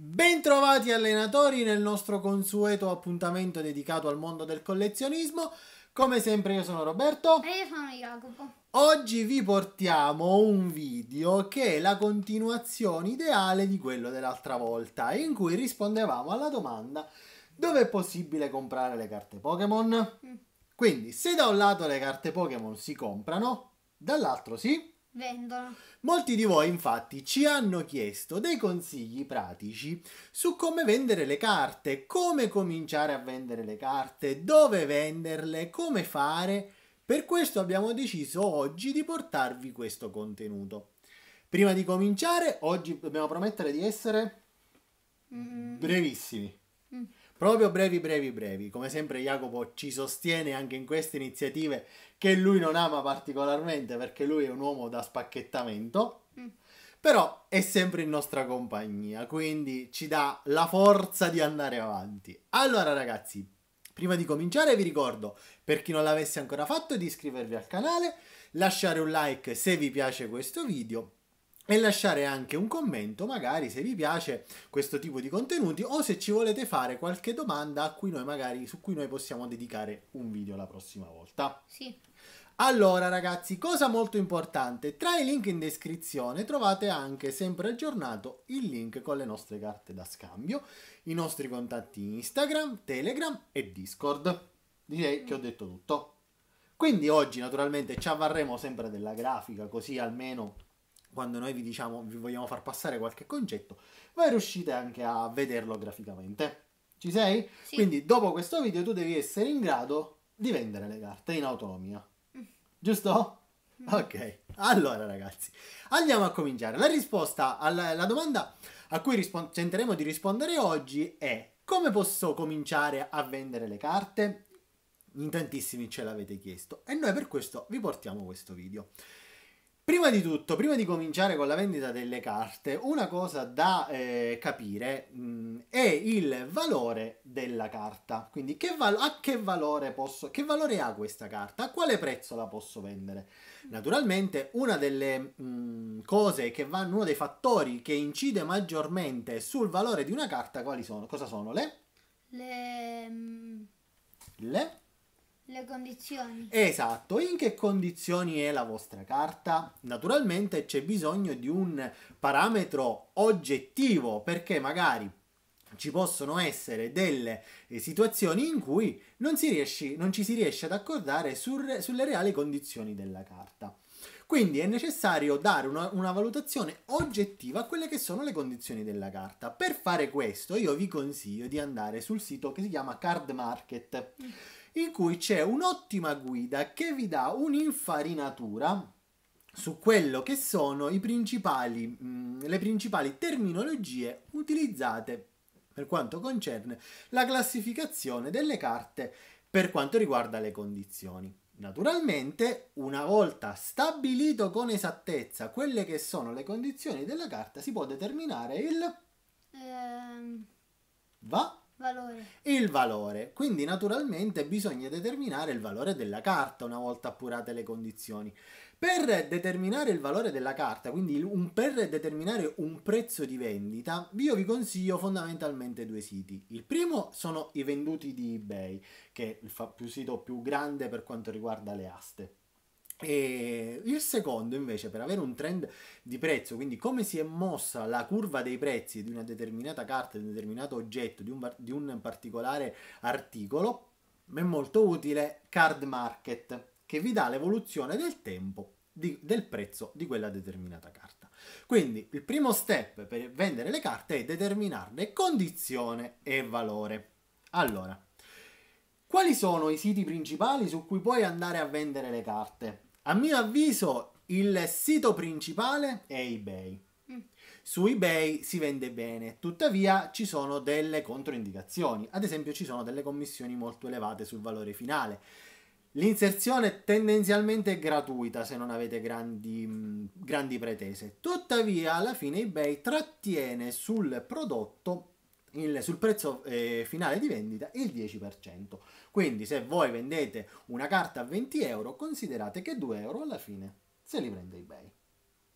Bentrovati allenatori nel nostro consueto appuntamento dedicato al mondo del collezionismo. Come sempre io sono Roberto. E io sono Jacopo. Oggi vi portiamo un video che è la continuazione ideale di quello dell'altra volta, in cui rispondevamo alla domanda dove è possibile comprare le carte Pokémon. Mm. Quindi, se da un lato le carte Pokémon si comprano, dall'altro sì Vendono. Molti di voi infatti ci hanno chiesto dei consigli pratici su come vendere le carte, come cominciare a vendere le carte, dove venderle, come fare. Per questo abbiamo deciso oggi di portarvi questo contenuto. Prima di cominciare, oggi dobbiamo promettere di essere mm. brevissimi. Mm. Proprio brevi, brevi, brevi. Come sempre Jacopo ci sostiene anche in queste iniziative che lui non ama particolarmente perché lui è un uomo da spacchettamento. Mm. Però è sempre in nostra compagnia, quindi ci dà la forza di andare avanti. Allora ragazzi, prima di cominciare vi ricordo, per chi non l'avesse ancora fatto, di iscrivervi al canale, lasciare un like se vi piace questo video e lasciare anche un commento magari se vi piace questo tipo di contenuti o se ci volete fare qualche domanda a cui noi magari, su cui noi possiamo dedicare un video la prossima volta. Sì. Allora ragazzi, cosa molto importante, tra i link in descrizione trovate anche sempre aggiornato il link con le nostre carte da scambio, i nostri contatti Instagram, Telegram e Discord. Direi che ho detto tutto. Quindi oggi naturalmente ci avvarremo sempre della grafica, così almeno quando noi vi diciamo, vi vogliamo far passare qualche concetto, voi riuscite anche a vederlo graficamente. Ci sei? Sì. Quindi dopo questo video tu devi essere in grado di vendere le carte in autonomia. Mm. Giusto? Mm. Ok, allora ragazzi, andiamo a cominciare. La risposta alla domanda a cui rispon- tenteremo di rispondere oggi è come posso cominciare a vendere le carte? In tantissimi ce l'avete chiesto e noi per questo vi portiamo questo video. Prima di tutto, prima di cominciare con la vendita delle carte, una cosa da eh, capire mh, è il valore della carta. Quindi che val- a che valore posso, che valore ha questa carta? A quale prezzo la posso vendere? Naturalmente una delle mh, cose che vanno, uno dei fattori che incide maggiormente sul valore di una carta, quali sono? Cosa sono? Le? Le... Le? Le condizioni. Esatto, in che condizioni è la vostra carta? Naturalmente c'è bisogno di un parametro oggettivo perché magari ci possono essere delle eh, situazioni in cui non, si riesci, non ci si riesce ad accordare sur, sulle reali condizioni della carta. Quindi è necessario dare una, una, valutazione oggettiva a quelle che sono le condizioni della carta. Per fare questo io vi consiglio di andare sul sito che si chiama Card Market. Mm in cui c'è un'ottima guida che vi dà un'infarinatura su quello che sono principali, mh, mm, le principali terminologie utilizzate per quanto concerne la classificazione delle carte per quanto riguarda le condizioni. Naturalmente, una volta stabilito con esattezza quelle che sono le condizioni della carta, si può determinare il... Ehm... Va? Valore. Il valore. Quindi naturalmente bisogna determinare il valore della carta una volta appurate le condizioni. Per determinare il valore della carta, quindi un, per determinare un prezzo di vendita, io vi consiglio fondamentalmente due siti. Il primo sono i venduti di eBay, che è il sito più grande per quanto riguarda le aste. E il secondo invece per avere un trend di prezzo, quindi come si è mossa la curva dei prezzi di una determinata carta, di un determinato oggetto, di un, di un particolare articolo, è molto utile Card Market che vi dà l'evoluzione del tempo di, del prezzo di quella determinata carta. Quindi il primo step per vendere le carte è determinarne condizione e valore. Allora, quali sono i siti principali su cui puoi andare a vendere le carte? A mio avviso il sito principale è eBay. Mm. Su eBay si vende bene, tuttavia ci sono delle controindicazioni, ad esempio ci sono delle commissioni molto elevate sul valore finale. L'inserzione tendenzialmente è gratuita se non avete grandi, mm, grandi pretese, tuttavia alla fine eBay trattiene sul prodotto il, sul prezzo eh, finale di vendita il 10%. Quindi se voi vendete una carta a 20 euro, considerate che 2 euro alla fine se li prende eBay.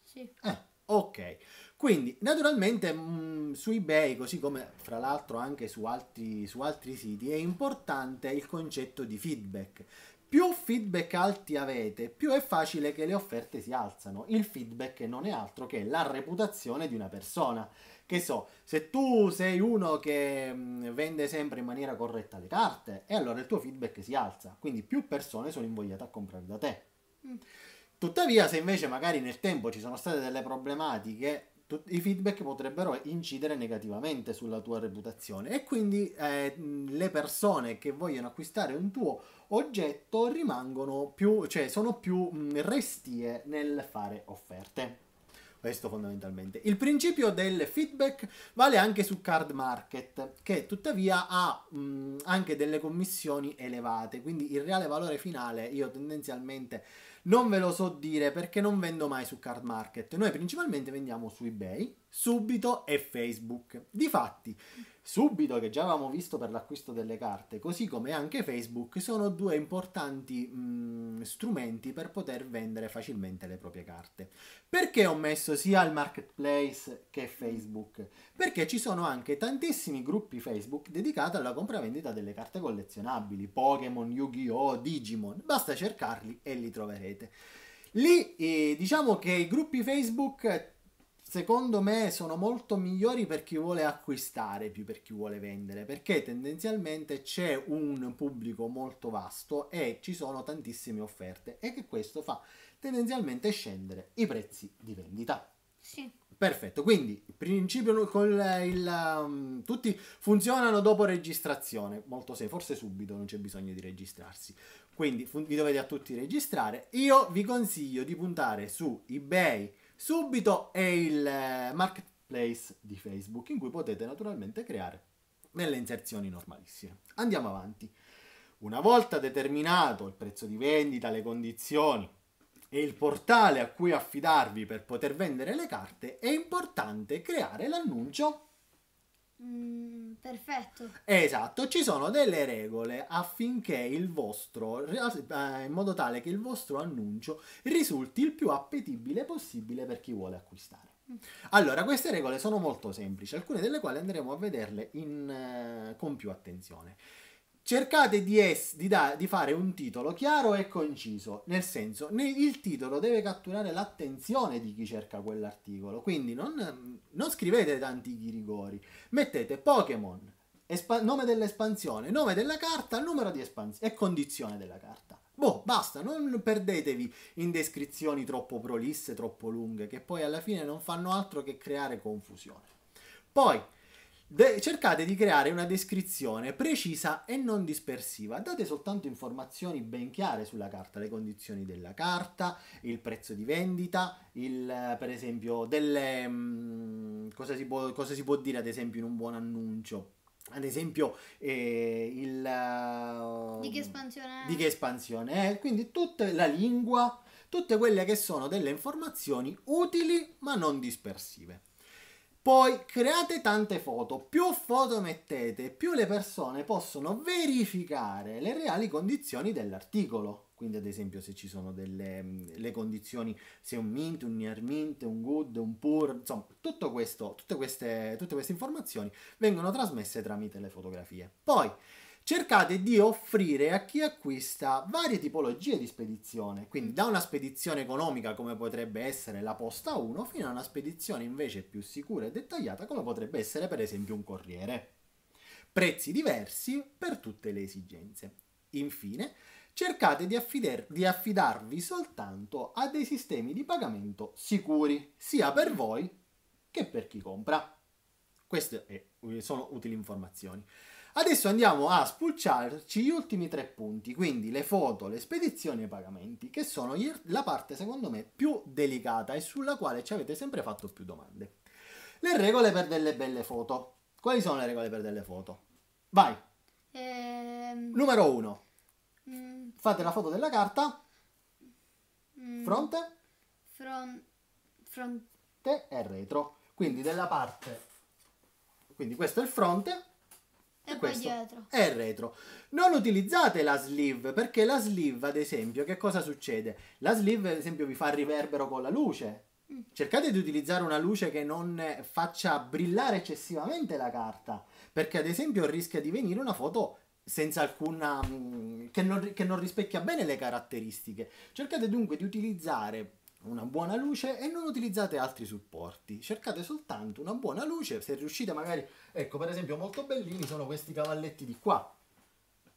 Sì. Eh, ok, quindi naturalmente mh, mm, su eBay, così come fra l'altro anche su altri, su altri siti, è importante il concetto di feedback più feedback alti avete, più è facile che le offerte si alzano. Il feedback non è altro che la reputazione di una persona. Che so, se tu sei uno che mm, vende sempre in maniera corretta le carte, e allora il tuo feedback si alza, quindi più persone sono invogliate a comprare da te. Mm. Tuttavia, se invece magari nel tempo ci sono state delle problematiche, i feedback potrebbero incidere negativamente sulla tua reputazione e quindi eh, mm, le persone che vogliono acquistare un tuo oggetto rimangono più, cioè sono più restie nel fare offerte. Questo fondamentalmente. Il principio del feedback vale anche su Card Market, che tuttavia ha mh, anche delle commissioni elevate, quindi il reale valore finale io tendenzialmente non ve lo so dire perché non vendo mai su Card Market. Noi principalmente vendiamo su eBay, Subito e Facebook. Difatti, subito che già avevamo visto per l'acquisto delle carte, così come anche Facebook, sono due importanti mh, mm, strumenti per poter vendere facilmente le proprie carte. Perché ho messo sia il marketplace che Facebook? Perché ci sono anche tantissimi gruppi Facebook dedicati alla compravendita delle carte collezionabili, Pokémon, Yu-Gi-Oh, Digimon, basta cercarli e li troverete. Lì eh, diciamo che i gruppi Facebook secondo me sono molto migliori per chi vuole acquistare più per chi vuole vendere, perché tendenzialmente c'è un pubblico molto vasto e ci sono tantissime offerte e che questo fa tendenzialmente scendere i prezzi di vendita. Sì. Perfetto, quindi in principio il, il, um, tutti funzionano dopo registrazione, molto semplice, forse subito non c'è bisogno di registrarsi, quindi vi dovete a tutti registrare. Io vi consiglio di puntare su eBay, Subito è il eh, marketplace di Facebook in cui potete naturalmente creare delle inserzioni normalissime. Andiamo avanti. Una volta determinato il prezzo di vendita, le condizioni e il portale a cui affidarvi per poter vendere le carte, è importante creare l'annuncio Mm, perfetto. Esatto, ci sono delle regole affinché il vostro, eh, in modo tale che il vostro annuncio risulti il più appetibile possibile per chi vuole acquistare. Mm. Allora, queste regole sono molto semplici, alcune delle quali andremo a vederle in, eh, con più attenzione. Cercate di, es, di, da, di, fare un titolo chiaro e conciso, nel senso il titolo deve catturare l'attenzione di chi cerca quell'articolo, quindi non, non scrivete tanti rigori, mettete Pokémon, nome dell'espansione, nome della carta, numero di espansione e condizione della carta. Boh, basta, non perdetevi in descrizioni troppo prolisse, troppo lunghe, che poi alla fine non fanno altro che creare confusione. Poi, De- cercate di creare una descrizione precisa e non dispersiva. Date soltanto informazioni ben chiare sulla carta, le condizioni della carta, il prezzo di vendita, il, per esempio delle... Mh, mm, cosa, si può, cosa si può dire ad esempio in un buon annuncio? ad esempio eh, il uh, di che espansione è, di che espansione è. quindi tutta la lingua tutte quelle che sono delle informazioni utili ma non dispersive poi create tante foto, più foto mettete, più le persone possono verificare le reali condizioni dell'articolo. Quindi ad esempio se ci sono delle mm, condizioni, se un mint, un near mint, un good, un poor, insomma questo, tutte, queste, tutte queste informazioni vengono trasmesse tramite le fotografie. Poi cercate di offrire a chi acquista varie tipologie di spedizione, quindi mm. da una spedizione economica come potrebbe essere la posta 1 fino a una spedizione invece più sicura e dettagliata come potrebbe essere per esempio un corriere. Prezzi diversi per tutte le esigenze. Infine, cercate di, affider- di affidarvi soltanto a dei sistemi di pagamento sicuri, sia per voi che per chi compra. Queste sono utili informazioni. Adesso andiamo a spulciarci gli ultimi tre punti, quindi le foto, le spedizioni e i pagamenti, che sono la parte secondo me più delicata e sulla quale ci avete sempre fatto più domande. Le regole per delle belle foto. Quali sono le regole per delle foto? Vai. Ehm... Numero 1. Mm. Fate la foto della carta. Mm. Fronte. Fron... Fronte e retro. Quindi della parte. Quindi questo è il fronte e, e questo dietro. è retro. Non utilizzate la sleeve perché la sleeve, ad esempio, che cosa succede? La sleeve, ad esempio, vi fa riverbero con la luce. Mm. Cercate di utilizzare una luce che non faccia brillare eccessivamente la carta, perché ad esempio rischia di venire una foto senza alcuna... Mm, che non, che non rispecchia bene le caratteristiche. Cercate dunque di utilizzare una buona luce e non utilizzate altri supporti, cercate soltanto una buona luce, se riuscite magari, ecco per esempio molto bellini sono questi cavalletti di qua,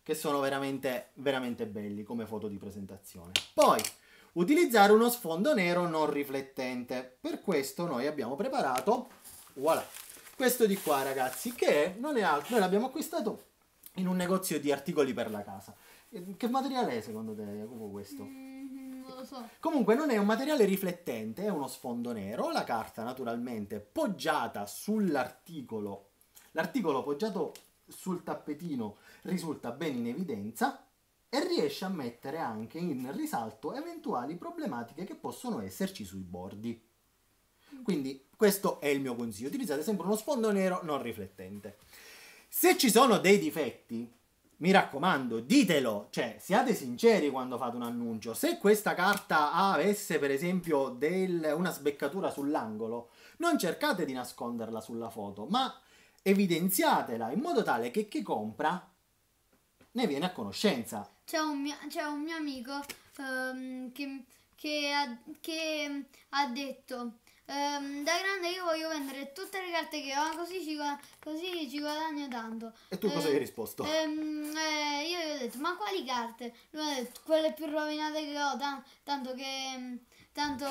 che sono veramente, veramente belli come foto di presentazione. Poi, utilizzare uno sfondo nero non riflettente, per questo noi abbiamo preparato, voilà, questo di qua ragazzi, che non è altro, noi l'abbiamo acquistato in un negozio di articoli per la casa. Che materiale è secondo te Jacopo questo? Mm, so. Comunque non è un materiale riflettente, è uno sfondo nero, la carta naturalmente poggiata sull'articolo, l'articolo poggiato sul tappetino risulta ben in evidenza e riesce a mettere anche in risalto eventuali problematiche che possono esserci sui bordi. Quindi questo è il mio consiglio, utilizzate sempre uno sfondo nero non riflettente. Se ci sono dei difetti, mi raccomando, ditelo, cioè siate sinceri quando fate un annuncio. Se questa carta avesse per esempio del, una sbeccatura sull'angolo, non cercate di nasconderla sulla foto, ma evidenziatela in modo tale che chi compra ne viene a conoscenza. C'è un mio, c'è un mio amico um, che, che, ha, che ha detto ehm, da grande io voglio vendere tutte le carte che ho, così ci, così ci guadagno tanto. E tu cosa eh, hai ehm, risposto? Ehm, eh, io gli ho detto, ma quali carte? Lui ha detto, quelle più rovinate che ho, tan tanto che... Tanto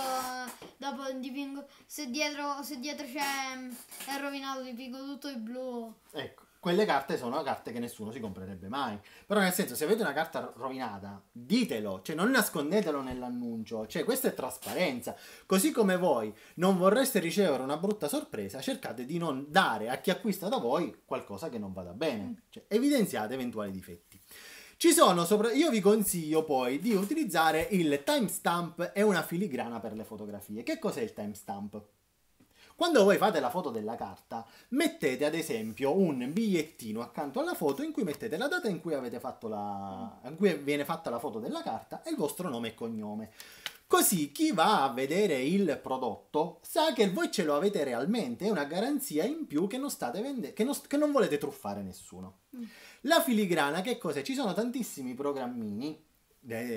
dopo dipingo, se dietro, se dietro c'è, è rovinato, dipingo tutto il blu. Ecco quelle carte sono carte che nessuno si comprerebbe mai. Però nel senso, se avete una carta rovinata, ditelo, cioè non nascondetelo nell'annuncio, cioè questa è trasparenza. Così come voi non vorreste ricevere una brutta sorpresa, cercate di non dare a chi acquista da voi qualcosa che non vada bene, mm. cioè evidenziate eventuali difetti. Ci sono sopra... Io vi consiglio poi di utilizzare il timestamp e una filigrana per le fotografie. Che cos'è il timestamp? Quando voi fate la foto della carta, mettete ad esempio un bigliettino accanto alla foto in cui mettete la data in cui, la... in cui viene fatta la foto della carta e il vostro nome e cognome. Così chi va a vedere il prodotto sa che voi ce lo avete realmente, è una garanzia in più che non, vende- che non, che non volete truffare nessuno. Mm. La filigrana, che cos'è? Ci sono tantissimi programmini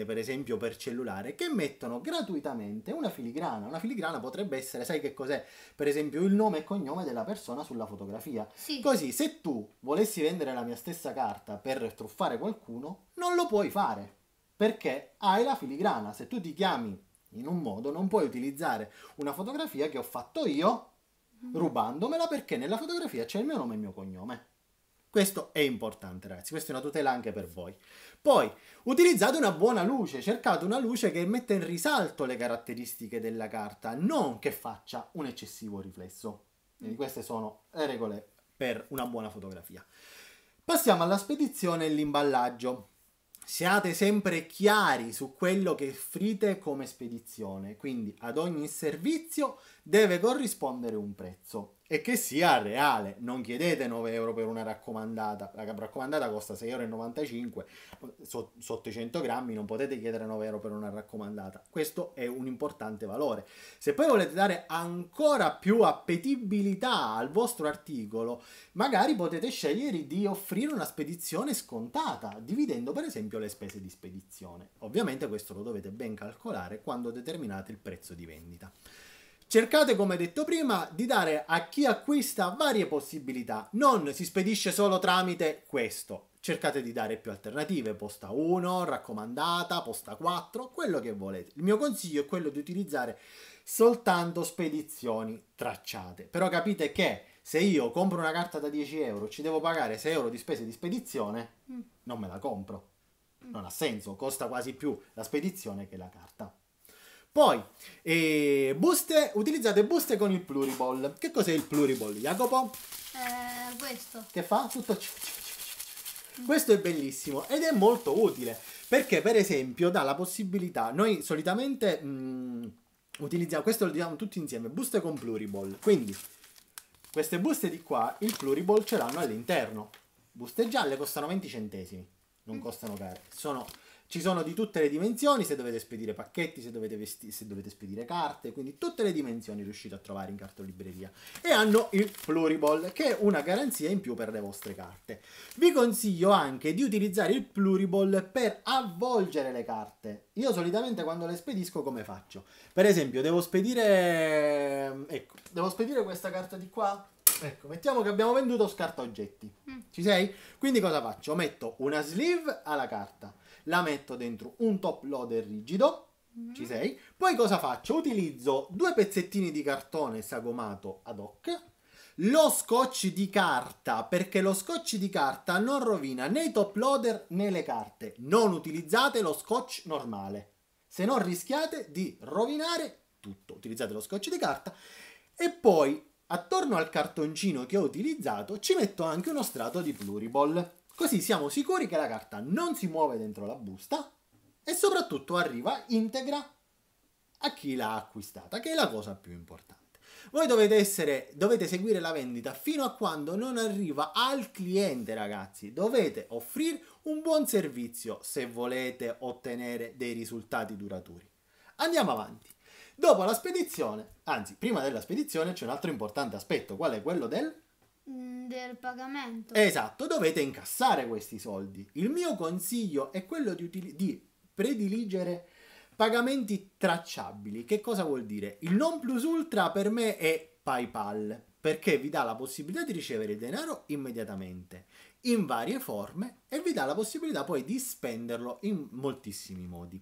per esempio per cellulare, che mettono gratuitamente una filigrana. Una filigrana potrebbe essere, sai che cos'è? Per esempio il nome e cognome della persona sulla fotografia. Sì. Così se tu volessi vendere la mia stessa carta per truffare qualcuno, non lo puoi fare. Perché hai la filigrana. Se tu ti chiami in un modo, non puoi utilizzare una fotografia che ho fatto io mm. rubandomela perché nella fotografia c'è il mio nome e il mio cognome. Questo è importante, ragazzi. Questa è una tutela anche per voi. Poi, utilizzate una buona luce, cercate una luce che metta in risalto le caratteristiche della carta, non che faccia un eccessivo riflesso. Quindi mm. queste sono le regole per una buona fotografia. Passiamo alla spedizione e l'imballaggio. Siate sempre chiari su quello che offrite come spedizione, quindi ad ogni servizio deve corrispondere un prezzo e che sia reale. Non chiedete 9 euro per una raccomandata, la raccomandata costa 6,95 euro, sotto i 100 grammi non potete chiedere 9 euro per una raccomandata. Questo è un importante valore. Se poi volete dare ancora più appetibilità al vostro articolo, magari potete scegliere di offrire una spedizione scontata, dividendo per esempio le spese di spedizione. Ovviamente questo lo dovete ben calcolare quando determinate il prezzo di vendita. Cercate, come detto prima, di dare a chi acquista varie possibilità, non si spedisce solo tramite questo. Cercate di dare più alternative, posta 1, raccomandata, posta 4, quello che volete. Il mio consiglio è quello di utilizzare soltanto spedizioni tracciate. Però capite che se io compro una carta da 10 euro, ci devo pagare 6 euro di spese di spedizione, mm. non me la compro. Non ha senso, costa quasi più la spedizione che la carta. Poi, eh, buste, utilizzate buste con il pluriball. Che cos'è il pluriball, Jacopo? Eh, questo. Che fa? Tutto... Mm. Questo è bellissimo ed è molto utile perché per esempio dà la possibilità, noi solitamente mh, mm, utilizziamo, questo lo diamo tutti insieme, buste con pluriball, quindi queste buste di qua il pluriball ce l'hanno all'interno, buste gialle costano 20 centesimi, non mm. costano care, sono ci sono di tutte le dimensioni, se dovete spedire pacchetti, se dovete, vesti- se dovete spedire carte, quindi tutte le dimensioni riuscite a trovare in cartolibreria. E hanno il Pluriball, che è una garanzia in più per le vostre carte. Vi consiglio anche di utilizzare il Pluriball per avvolgere le carte. Io solitamente quando le spedisco come faccio? Per esempio, devo spedire... Ecco, devo spedire questa carta di qua, Ecco, mettiamo che abbiamo venduto scarta oggetti. Mm. Ci sei? Quindi cosa faccio? Metto una sleeve alla carta la metto dentro un top loader rigido. Mm-hmm. Ci sei? Poi cosa faccio? Utilizzo due pezzettini di cartone sagomato ad hoc, lo scotch di carta, perché lo scotch di carta non rovina né i top loader né le carte. Non utilizzate lo scotch normale, se no rischiate di rovinare tutto. Utilizzate lo scotch di carta e poi attorno al cartoncino che ho utilizzato ci metto anche uno strato di pluriball. Così siamo sicuri che la carta non si muove dentro la busta e soprattutto arriva integra a chi l'ha acquistata, che è la cosa più importante. Voi dovete, essere, dovete seguire la vendita fino a quando non arriva al cliente, ragazzi. Dovete offrire un buon servizio se volete ottenere dei risultati duraturi. Andiamo avanti. Dopo la spedizione, anzi, prima della spedizione c'è un altro importante aspetto, qual è quello del Mm, del pagamento. Esatto, dovete incassare questi soldi. Il mio consiglio è quello di, util- di prediligere pagamenti tracciabili. Che cosa vuol dire? Il non plus ultra per me è PayPal perché vi dà la possibilità di ricevere il denaro immediatamente in varie forme e vi dà la possibilità poi di spenderlo in moltissimi modi.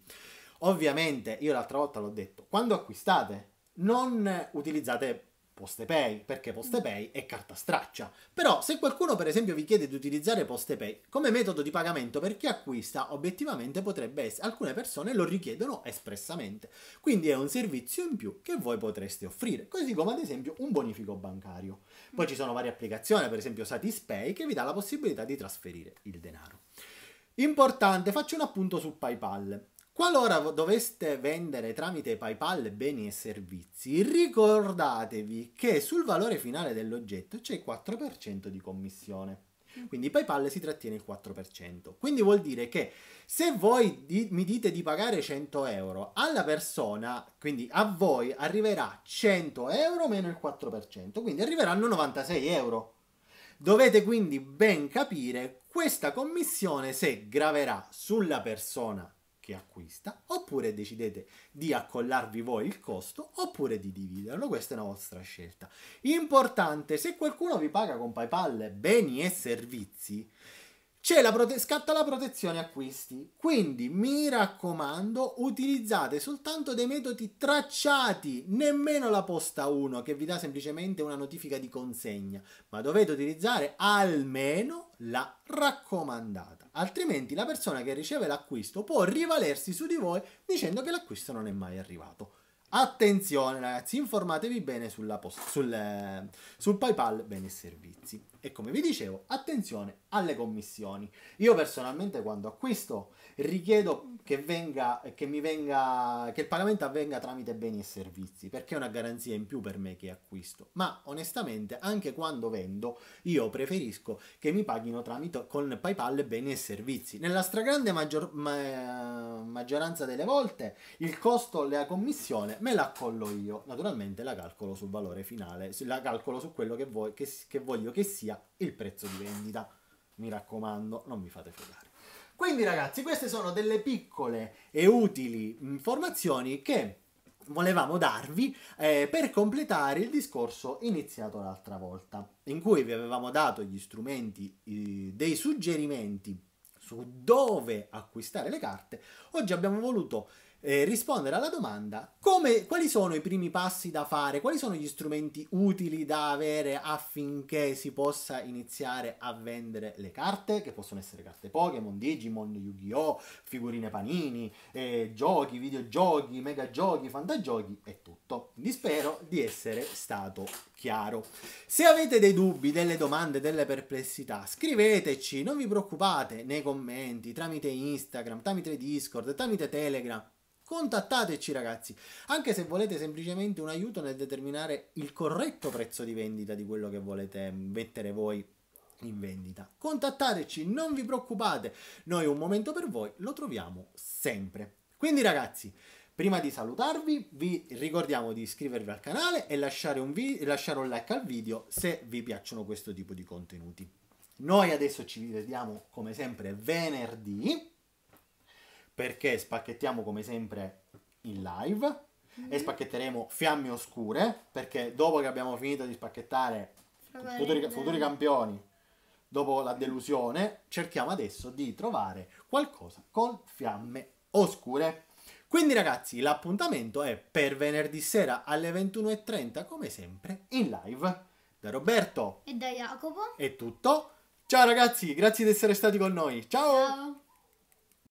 Ovviamente, io l'altra volta l'ho detto, quando acquistate non utilizzate PostePay, perché PostePay è carta straccia. Però se qualcuno per esempio vi chiede di utilizzare PostePay come metodo di pagamento per chi acquista, obiettivamente potrebbe essere, alcune persone lo richiedono espressamente. Quindi è un servizio in più che voi potreste offrire, così come ad esempio un bonifico bancario. Poi ci sono varie applicazioni, per esempio Satispay, che vi dà la possibilità di trasferire il denaro. Importante, faccio un appunto su PayPal. Qualora doveste vendere tramite PayPal beni e servizi, ricordatevi che sul valore finale dell'oggetto c'è il 4% di commissione. Mm. Quindi PayPal si trattiene il 4%. Quindi vuol dire che se voi di, mi dite di pagare 100 euro alla persona, quindi a voi arriverà 100 euro meno il 4%, quindi arriveranno 96 euro. Dovete quindi ben capire questa commissione se graverà sulla persona che acquista, oppure decidete di accollarvi voi il costo, oppure di dividerlo, questa è una vostra scelta. Importante, se qualcuno vi paga con PayPal beni e servizi, c'è la prote- scatta la protezione acquisti, quindi mi raccomando utilizzate soltanto dei metodi tracciati, nemmeno la posta 1 che vi dà semplicemente una notifica di consegna, ma dovete utilizzare almeno la raccomandata. Altrimenti la persona che riceve l'acquisto può rivalersi su di voi dicendo che l'acquisto non è mai arrivato. Attenzione ragazzi, informatevi bene post- sul, eh, sul PayPal bene servizi. E come vi dicevo, attenzione alle commissioni. Io personalmente quando acquisto richiedo che, venga, che, venga, che il pagamento avvenga tramite beni e servizi, perché è una garanzia in più per me che acquisto. Ma onestamente, anche quando vendo, io preferisco che mi paghino tramite con PayPal beni e servizi. Nella stragrande maggior, ma, maggioranza delle volte il costo della commissione me l'accollo io. Naturalmente la calcolo sul valore finale, la calcolo su quello che, voi, che, che voglio che sia il prezzo di vendita. Mi raccomando, non mi fate fregare. Quindi ragazzi, queste sono delle piccole e utili informazioni che volevamo darvi eh, per completare il discorso iniziato l'altra volta, in cui vi avevamo dato gli strumenti, eh, dei suggerimenti su dove acquistare le carte, oggi abbiamo voluto eh, rispondere alla domanda come, quali sono i primi passi da fare, quali sono gli strumenti utili da avere affinché si possa iniziare a vendere le carte, che possono essere carte Pokémon, Digimon, Yu-Gi-Oh, figurine panini, eh, giochi, videogiochi, megagiochi, fantagiochi e tutto. Quindi spero di essere stato chiaro. Se avete dei dubbi, delle domande, delle perplessità, scriveteci, non vi preoccupate, nei commenti, tramite Instagram, tramite Discord, tramite Telegram, Contattateci ragazzi, anche se volete semplicemente un aiuto nel determinare il corretto prezzo di vendita di quello che volete mettere voi in vendita. Contattateci, non vi preoccupate, noi un momento per voi lo troviamo sempre. Quindi ragazzi, prima di salutarvi vi ricordiamo di iscrivervi al canale e lasciare un, lasciare un like al video se vi piacciono questo tipo di contenuti. Noi adesso ci vediamo come sempre venerdì perché spacchettiamo come sempre in live mm-hmm. e spacchetteremo Fiamme Oscure perché dopo che abbiamo finito di spacchettare futuri, futuri campioni, dopo la delusione, cerchiamo adesso di trovare qualcosa con Fiamme Oscure. Quindi ragazzi, l'appuntamento è per venerdì sera alle 21.30 come sempre in live. Da Roberto e da Jacopo è tutto. Ciao ragazzi, grazie di essere stati con noi. Ciao. Ciao.